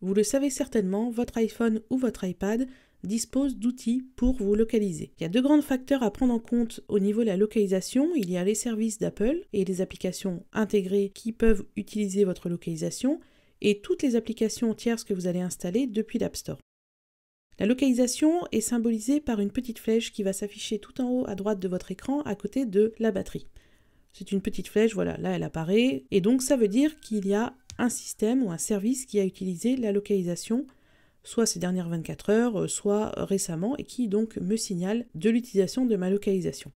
Vous le savez certainement, votre iPhone ou votre iPad dispose d'outils pour vous localiser. Il y a deux grands facteurs à prendre en compte au niveau de la localisation. Il y a les services d'Apple et les applications intégrées qui peuvent utiliser votre localisation et toutes les applications tierces que vous allez installer depuis l'App Store. La localisation est symbolisée par une petite flèche qui va s'afficher tout en haut à droite de votre écran à côté de la batterie. C'est une petite flèche, voilà, là elle apparaît, et donc ça veut dire qu'il y a un système ou un service qui a utilisé la localisation soit ces dernières 24 heures, euh, soit récemment, et qui donc me signale de l'utilisation de ma localisation.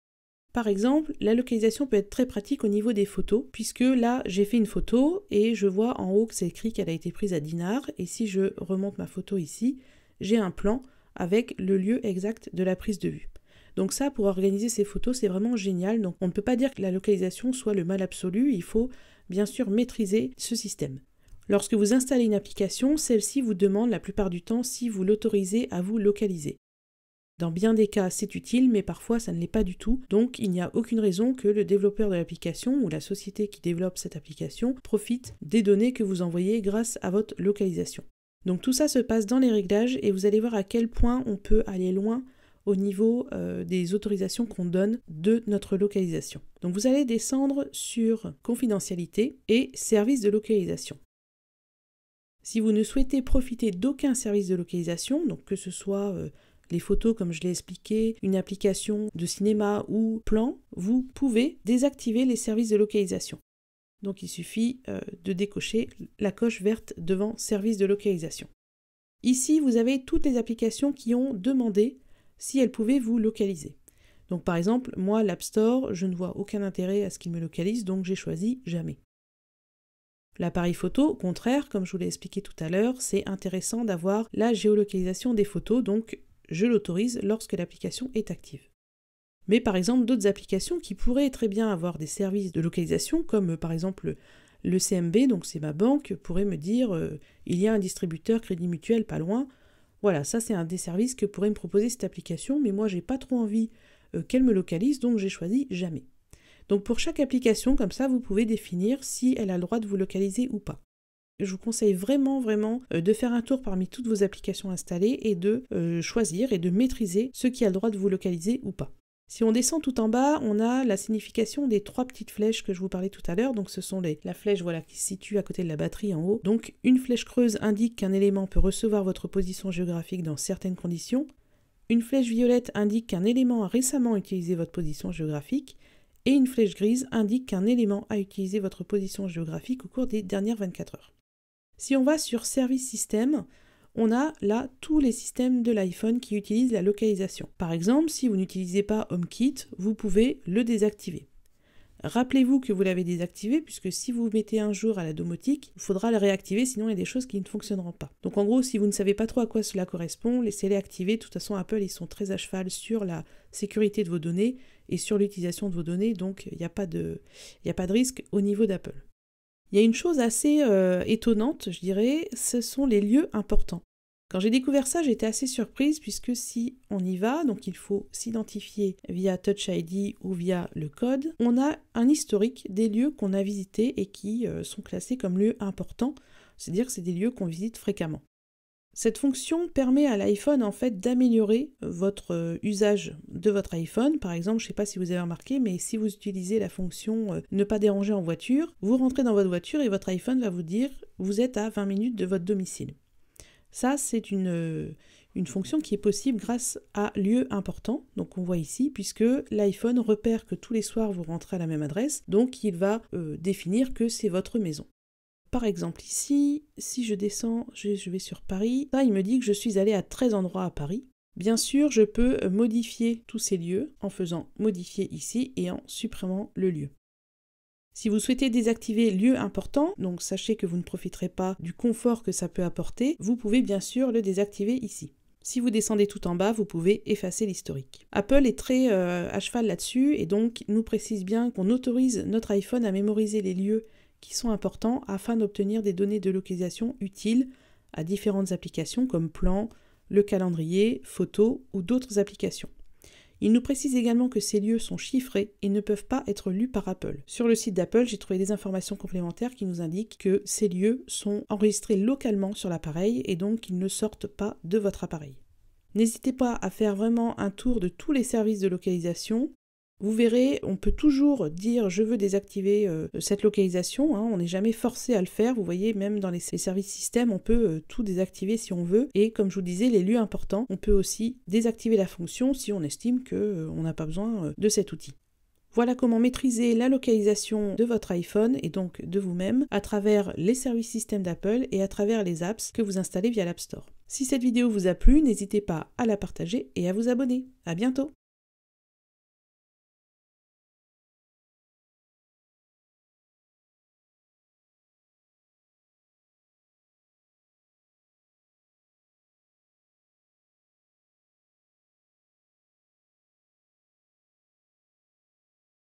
Par exemple, la localisation peut être très pratique au niveau des photos, puisque là j'ai fait une photo et je vois en haut que c'est écrit qu'elle a été prise à Dinard, et si je remonte ma photo ici, j'ai un plan avec le lieu exact de la prise de vue. Donc ça, pour organiser ces photos, c'est vraiment génial. Donc on ne peut pas dire que la localisation soit le mal absolu, il faut bien sûr maîtriser ce système. Lorsque vous installez une application, celle-ci vous demande la plupart du temps si vous l'autorisez à vous localiser. Dans bien des cas, c'est utile, mais parfois ça ne l'est pas du tout, donc il n'y a aucune raison que le développeur de l'application ou la société qui développe cette application profite des données que vous envoyez grâce à votre localisation. Donc tout ça se passe dans les réglages et vous allez voir à quel point on peut aller loin au niveau euh, des autorisations qu'on donne de notre localisation. Donc vous allez descendre sur confidentialité et services de localisation. Si vous ne souhaitez profiter d'aucun service de localisation, donc que ce soit euh, les photos comme je l'ai expliqué, une application de cinéma ou plan, vous pouvez désactiver les services de localisation. Donc il suffit euh, de décocher la coche verte devant service de localisation. Ici, vous avez toutes les applications qui ont demandé si elle pouvait vous localiser. Donc par exemple, moi, l'App Store, je ne vois aucun intérêt à ce qu'il me localise, donc j'ai choisi jamais. L'appareil photo, au contraire, comme je vous l'ai expliqué tout à l'heure, c'est intéressant d'avoir la géolocalisation des photos, donc je l'autorise lorsque l'application est active. Mais par exemple, d'autres applications qui pourraient très bien avoir des services de localisation, comme euh, par exemple le CMB, donc c'est ma banque, pourrait me dire euh, il y a un distributeur Crédit Mutuel pas loin, voilà, ça c'est un des services que pourrait me proposer cette application, mais moi j'ai pas trop envie euh, qu'elle me localise, donc j'ai choisi jamais. Donc pour chaque application, comme ça, vous pouvez définir si elle a le droit de vous localiser ou pas. Je vous conseille vraiment, vraiment euh, de faire un tour parmi toutes vos applications installées et de euh, choisir et de maîtriser ce qui a le droit de vous localiser ou pas. Si on descend tout en bas, on a la signification des trois petites flèches que je vous parlais tout à l'heure. Donc ce sont les, la flèche voilà, qui se situe à côté de la batterie en haut. Donc une flèche creuse indique qu'un élément peut recevoir votre position géographique dans certaines conditions. Une flèche violette indique qu'un élément a récemment utilisé votre position géographique. Et une flèche grise indique qu'un élément a utilisé votre position géographique au cours des dernières 24 heures. Si on va sur Service Système, on a là tous les systèmes de l'iPhone qui utilisent la localisation. Par exemple, si vous n'utilisez pas HomeKit, vous pouvez le désactiver. Rappelez-vous que vous l'avez désactivé, puisque si vous mettez un jour à la domotique, il faudra le réactiver, sinon il y a des choses qui ne fonctionneront pas. Donc en gros, si vous ne savez pas trop à quoi cela correspond, laissez-les activer. De toute façon, Apple, ils sont très à cheval sur la sécurité de vos données et sur l'utilisation de vos données, donc il n'y a, pas de, a pas de risque au niveau d'Apple il y a une chose assez euh, étonnante, je dirais, ce sont les lieux importants. Quand j'ai découvert ça, j'étais assez surprise puisque si on y va, donc il faut s'identifier via Touch ID ou via le code, on a un historique des lieux qu'on a visités et qui euh, sont classés comme lieux importants, c'est-à-dire que c'est des lieux qu'on visite fréquemment. Cette fonction permet à l'iPhone en fait d'améliorer euh, votre euh, usage de votre iPhone. Par exemple, je ne sais pas si vous avez remarqué, mais si vous utilisez la fonction euh, ne pas déranger en voiture, vous rentrez dans votre voiture et votre iPhone va vous dire vous êtes à 20 minutes de votre domicile. Ça, c'est une, fonction qui est possible grâce à lieu important, donc on voit ici, puisque l'iPhone repère que tous les soirs vous rentrez à la même adresse, donc il va définir que c'est votre maison. Par exemple ici, si je descends, je, vais sur Paris, là il me dit que je suis allé à 13 endroits à Paris. Bien sûr, je peux modifier tous ces lieux en faisant modifier ici et en supprimant le lieu. Si vous souhaitez désactiver lieu important, donc sachez que vous ne profiterez pas du confort que ça peut apporter, vous pouvez bien sûr le désactiver ici. Si vous descendez tout en bas, vous pouvez effacer l'historique. Apple est très euh, à cheval là-dessus et donc nous précise bien qu'on autorise notre iPhone à mémoriser les lieux qui sont importants afin d'obtenir des données de localisation utiles à différentes applications comme plan, le calendrier, photo ou d'autres applications. Il nous précise également que ces lieux sont chiffrés et ne peuvent pas être lus par Apple. Sur le site d'Apple, j'ai trouvé des informations complémentaires qui nous indiquent que ces lieux sont enregistrés localement sur l'appareil et donc qu'ils ne sortent pas de votre appareil. N'hésitez pas à faire vraiment un tour de tous les services de localisation vous verrez, on peut toujours dire je veux désactiver euh, cette localisation, hein. on n'est jamais forcé à le faire, vous voyez, même dans les, services système, on peut euh, tout désactiver si on veut, et comme je vous disais, les lieux importants, on peut aussi désactiver la fonction si on estime qu'on euh, on n'a pas besoin de cet outil. Voilà comment maîtriser la localisation de votre iPhone et donc de vous-même à travers les services système d'Apple et à travers les apps que vous installez via l'App Store. Si cette vidéo vous a plu, n'hésitez pas à la partager et à vous abonner. À bientôt!